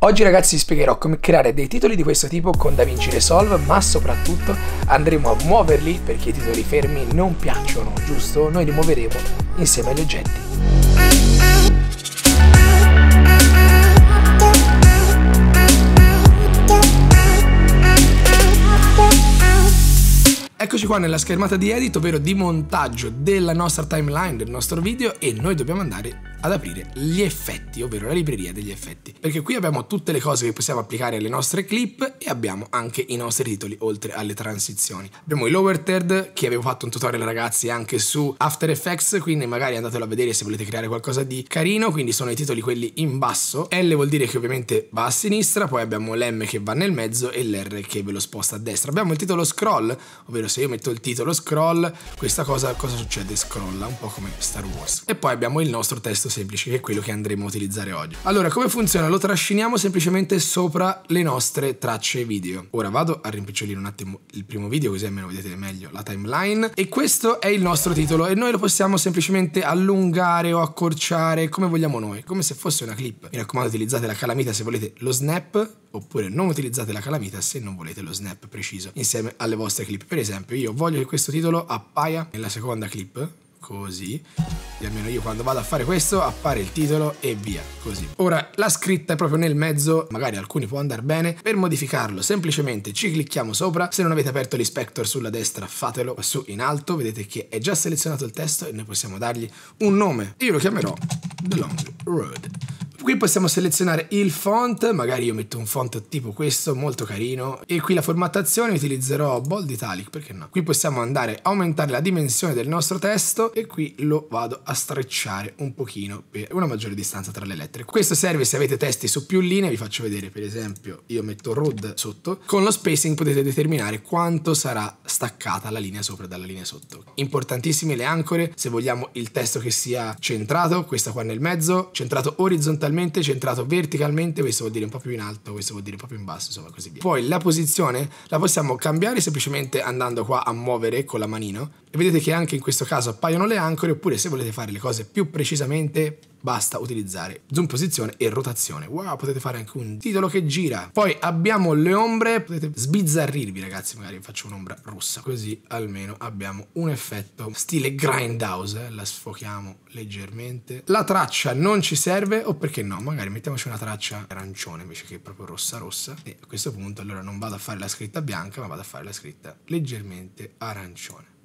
Oggi ragazzi vi spiegherò come creare dei titoli di questo tipo con DaVinci Resolve, ma soprattutto andremo a muoverli perché i titoli fermi non piacciono, giusto? Noi li muoveremo insieme agli oggetti. Eccoci qua nella schermata di edit, ovvero di montaggio della nostra timeline, del nostro video e noi dobbiamo andare ad aprire gli effetti, ovvero la libreria degli effetti. Perché qui abbiamo tutte le cose che possiamo applicare alle nostre clip e abbiamo anche i nostri titoli, oltre alle transizioni. Abbiamo i lower third, che avevo fatto un tutorial ragazzi anche su After Effects, quindi magari andatelo a vedere se volete creare qualcosa di carino, quindi sono i titoli quelli in basso. L vuol dire che ovviamente va a sinistra, poi abbiamo l'M che va nel mezzo e l'R che ve lo sposta a destra. Abbiamo il titolo scroll, ovvero se se io metto il titolo scroll, questa cosa cosa succede? Scrolla, un po' come Star Wars. E poi abbiamo il nostro testo semplice, che è quello che andremo a utilizzare oggi. Allora, come funziona? Lo trasciniamo semplicemente sopra le nostre tracce video. Ora vado a rimpicciolire un attimo il primo video, così almeno vedete meglio la timeline. E questo è il nostro titolo e noi lo possiamo semplicemente allungare o accorciare come vogliamo noi, come se fosse una clip. Mi raccomando, utilizzate la calamita se volete lo snap oppure non utilizzate la calamita se non volete lo snap preciso insieme alle vostre clip. Per esempio io voglio che questo titolo appaia nella seconda clip, così e almeno io quando vado a fare questo appare il titolo e via così ora la scritta è proprio nel mezzo magari alcuni può andare bene per modificarlo semplicemente ci clicchiamo sopra se non avete aperto l'inspector sulla destra fatelo su in alto vedete che è già selezionato il testo e noi possiamo dargli un nome io lo chiamerò The Long Road Qui possiamo selezionare il font, magari io metto un font tipo questo, molto carino, e qui la formattazione utilizzerò bold italic, perché no? Qui possiamo andare a aumentare la dimensione del nostro testo e qui lo vado a strecciare un pochino per una maggiore distanza tra le lettere. Questo serve se avete testi su più linee, vi faccio vedere per esempio, io metto RUD sotto, con lo spacing potete determinare quanto sarà staccata la linea sopra dalla linea sotto. Importantissime le ancore, se vogliamo il testo che sia centrato, questa qua nel mezzo, centrato orizzontalmente, fondamentalmente centrato verticalmente, questo vuol dire un po' più in alto, questo vuol dire proprio in basso, insomma così via. Poi la posizione la possiamo cambiare semplicemente andando qua a muovere con la manino e vedete che anche in questo caso appaiono le ancore oppure se volete fare le cose più precisamente basta utilizzare zoom posizione e rotazione. Wow, potete fare anche un titolo che gira. Poi abbiamo le ombre, potete sbizzarrirvi ragazzi, magari faccio un'ombra rossa, così almeno abbiamo un effetto stile grindhouse, eh? la sfochiamo leggermente. La traccia non ci serve o perché no, magari mettiamoci una traccia arancione invece che proprio rossa rossa e a questo punto allora non vado a fare la scritta bianca ma vado a fare la scritta leggermente arancione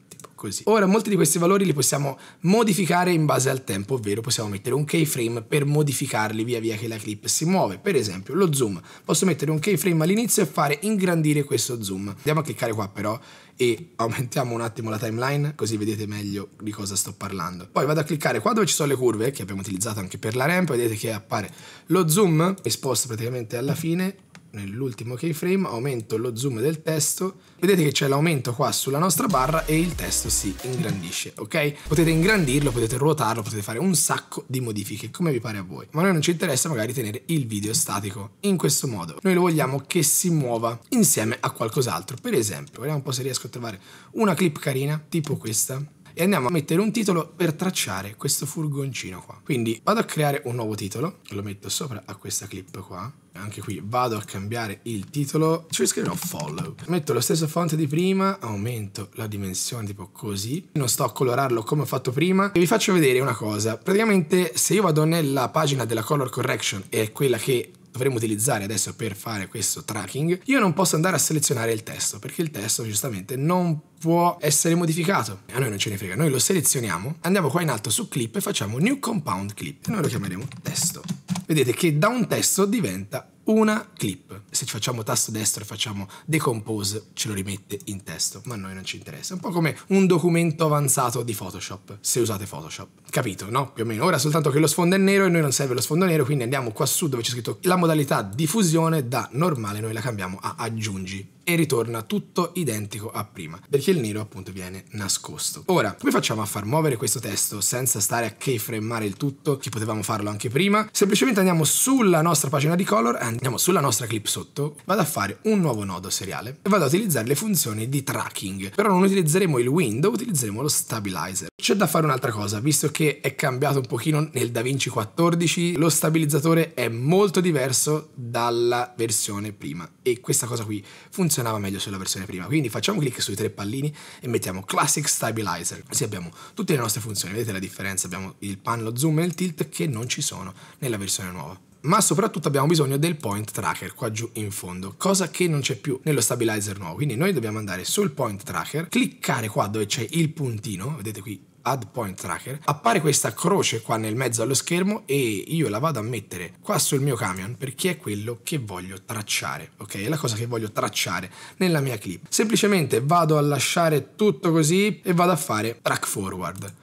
così. Ora molti di questi valori li possiamo modificare in base al tempo, ovvero possiamo mettere un keyframe per modificarli via via che la clip si muove. Per esempio lo zoom, posso mettere un keyframe all'inizio e fare ingrandire questo zoom. Andiamo a cliccare qua però e aumentiamo un attimo la timeline così vedete meglio di cosa sto parlando. Poi vado a cliccare qua dove ci sono le curve che abbiamo utilizzato anche per la ramp, vedete che appare lo zoom esposto praticamente alla fine nell'ultimo keyframe aumento lo zoom del testo vedete che c'è l'aumento qua sulla nostra barra e il testo si ingrandisce ok potete ingrandirlo potete ruotarlo potete fare un sacco di modifiche come vi pare a voi ma a noi non ci interessa magari tenere il video statico in questo modo noi lo vogliamo che si muova insieme a qualcos'altro per esempio vediamo un po' se riesco a trovare una clip carina tipo questa e andiamo a mettere un titolo per tracciare questo furgoncino qua. Quindi vado a creare un nuovo titolo, lo metto sopra a questa clip qua, anche qui vado a cambiare il titolo, ci scriverò follow. Metto lo stesso font di prima, aumento la dimensione tipo così, non sto a colorarlo come ho fatto prima e vi faccio vedere una cosa. Praticamente se io vado nella pagina della color correction e è quella che dovremmo utilizzare adesso per fare questo tracking, io non posso andare a selezionare il testo perché il testo giustamente non può essere modificato. A noi non ce ne frega, noi lo selezioniamo, andiamo qua in alto su clip e facciamo new compound clip e noi lo chiameremo testo. Vedete che da un testo diventa una clip. Se ci facciamo tasto destro e facciamo decompose ce lo rimette in testo, ma a noi non ci interessa. un po' come un documento avanzato di Photoshop, se usate Photoshop. Capito, no? Più o meno. Ora soltanto che lo sfondo è nero e noi non serve lo sfondo nero, quindi andiamo qua su dove c'è scritto la modalità diffusione da normale, noi la cambiamo a aggiungi e ritorna tutto identico a prima, perché il nero appunto viene nascosto. Ora, come facciamo a far muovere questo testo senza stare a keyframeare il tutto, che potevamo farlo anche prima? Semplicemente andiamo sulla nostra pagina di color, andiamo sulla nostra clip sotto, vado a fare un nuovo nodo seriale e vado a utilizzare le funzioni di tracking, però non utilizzeremo il window, utilizzeremo lo stabilizer. C'è da fare un'altra cosa, visto che è cambiato un pochino nel DaVinci 14, lo stabilizzatore è molto diverso dalla versione prima e questa cosa qui funziona funzionava meglio sulla versione prima. Quindi facciamo clic sui tre pallini e mettiamo Classic Stabilizer, così abbiamo tutte le nostre funzioni. Vedete la differenza? Abbiamo il pan, lo zoom e il tilt che non ci sono nella versione nuova ma soprattutto abbiamo bisogno del point tracker qua giù in fondo, cosa che non c'è più nello stabilizer nuovo. Quindi noi dobbiamo andare sul point tracker, cliccare qua dove c'è il puntino, vedete qui Add Point Tracker, appare questa croce qua nel mezzo allo schermo e io la vado a mettere qua sul mio camion perché è quello che voglio tracciare, ok? È la cosa che voglio tracciare nella mia clip. Semplicemente vado a lasciare tutto così e vado a fare track forward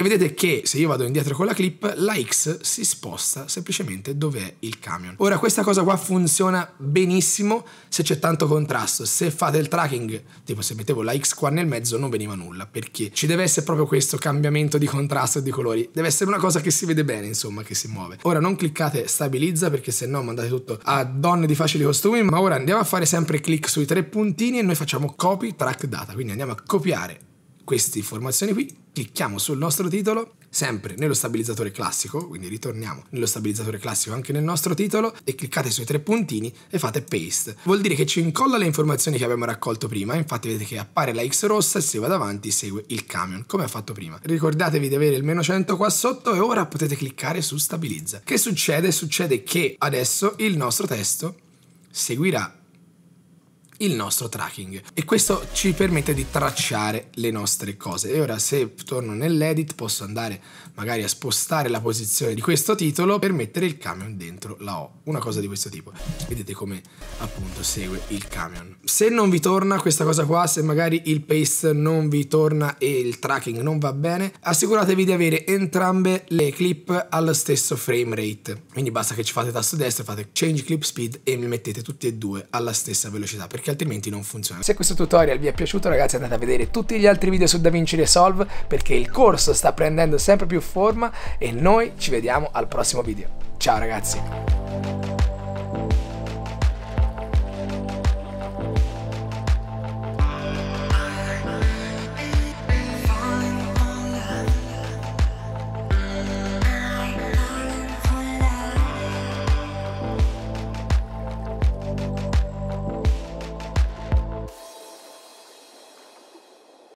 e vedete che se io vado indietro con la clip la X si sposta semplicemente dove è il camion. Ora questa cosa qua funziona benissimo se c'è tanto contrasto, se fate il tracking, tipo se mettevo la X qua nel mezzo non veniva nulla perché ci deve essere proprio questo cambiamento di contrasto e di colori, deve essere una cosa che si vede bene insomma, che si muove. Ora non cliccate stabilizza perché se no mandate tutto a donne di facili costumi, ma ora andiamo a fare sempre clic sui tre puntini e noi facciamo copy track data, quindi andiamo a copiare queste informazioni qui, clicchiamo sul nostro titolo, sempre nello stabilizzatore classico, quindi ritorniamo nello stabilizzatore classico anche nel nostro titolo e cliccate sui tre puntini e fate paste. Vuol dire che ci incolla le informazioni che abbiamo raccolto prima, infatti vedete che appare la X rossa e se va davanti segue il camion, come ha fatto prima. Ricordatevi di avere il meno 100 qua sotto e ora potete cliccare su stabilizza. Che succede? Succede che adesso il nostro testo seguirà il nostro tracking e questo ci permette di tracciare le nostre cose e ora se torno nell'edit posso andare magari a spostare la posizione di questo titolo per mettere il camion dentro la O una cosa di questo tipo vedete come appunto segue il camion se non vi torna questa cosa qua se magari il paste non vi torna e il tracking non va bene assicuratevi di avere entrambe le clip allo stesso frame rate quindi basta che ci fate tasto destro fate change clip speed e mi mettete tutti e due alla stessa velocità perché perché altrimenti non funziona. Se questo tutorial vi è piaciuto ragazzi andate a vedere tutti gli altri video su DaVinci Resolve perché il corso sta prendendo sempre più forma e noi ci vediamo al prossimo video. Ciao ragazzi!